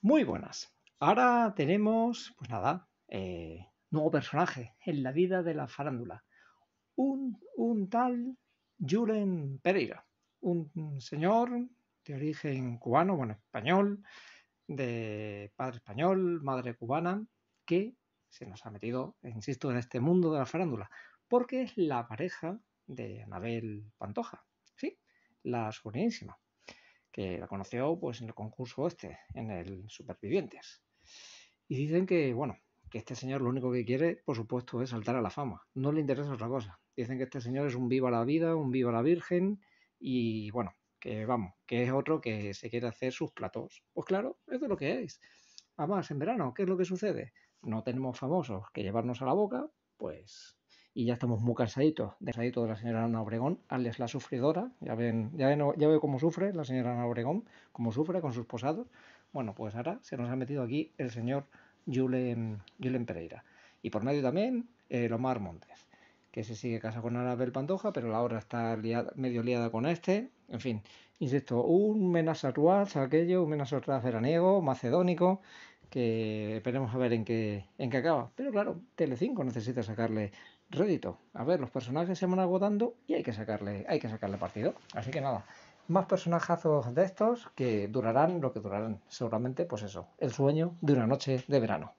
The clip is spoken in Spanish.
Muy buenas. Ahora tenemos, pues nada, eh, nuevo personaje en la vida de la farándula. Un, tal Julen Pereira, un señor de origen cubano, bueno, español, de padre español, madre cubana, que se nos ha metido, insisto, en este mundo de la farándula, porque es la pareja de Anabel Pantoja, sí, la sobrinísima la conoció pues en el concurso este, en el Supervivientes. Y dicen que, bueno, que este señor lo único que quiere, por supuesto, es saltar a la fama. No le interesa otra cosa. Dicen que este señor es un vivo a la vida, un vivo a la virgen y, bueno, que vamos, que es otro que se quiere hacer sus platos. Pues claro, es de lo que es. Además, en verano, ¿qué es lo que sucede? No tenemos famosos que llevarnos a la boca, pues y ya estamos muy cansaditos, cansaditos de la señora Ana Obregón, Alex la sufridora, ya ven, ya ya veo cómo sufre la señora Ana Obregón, cómo sufre con sus posados. Bueno, pues ahora se nos ha metido aquí el señor Julen, Pereira. Y por medio también eh, Lomar Montes, que se sigue casa con Arabel Pantoja, pero la obra está medio liada con este. En fin, insisto, un menasarruaz aquello, un a veraniego, macedónico, que esperemos a ver en qué, en qué acaba. Pero claro, Telecinco necesita sacarle rédito. A ver, los personajes se van agotando y hay que sacarle, hay que sacarle partido. Así que nada, más personajazos de estos que durarán lo que durarán. Seguramente, pues eso, el sueño de una noche de verano.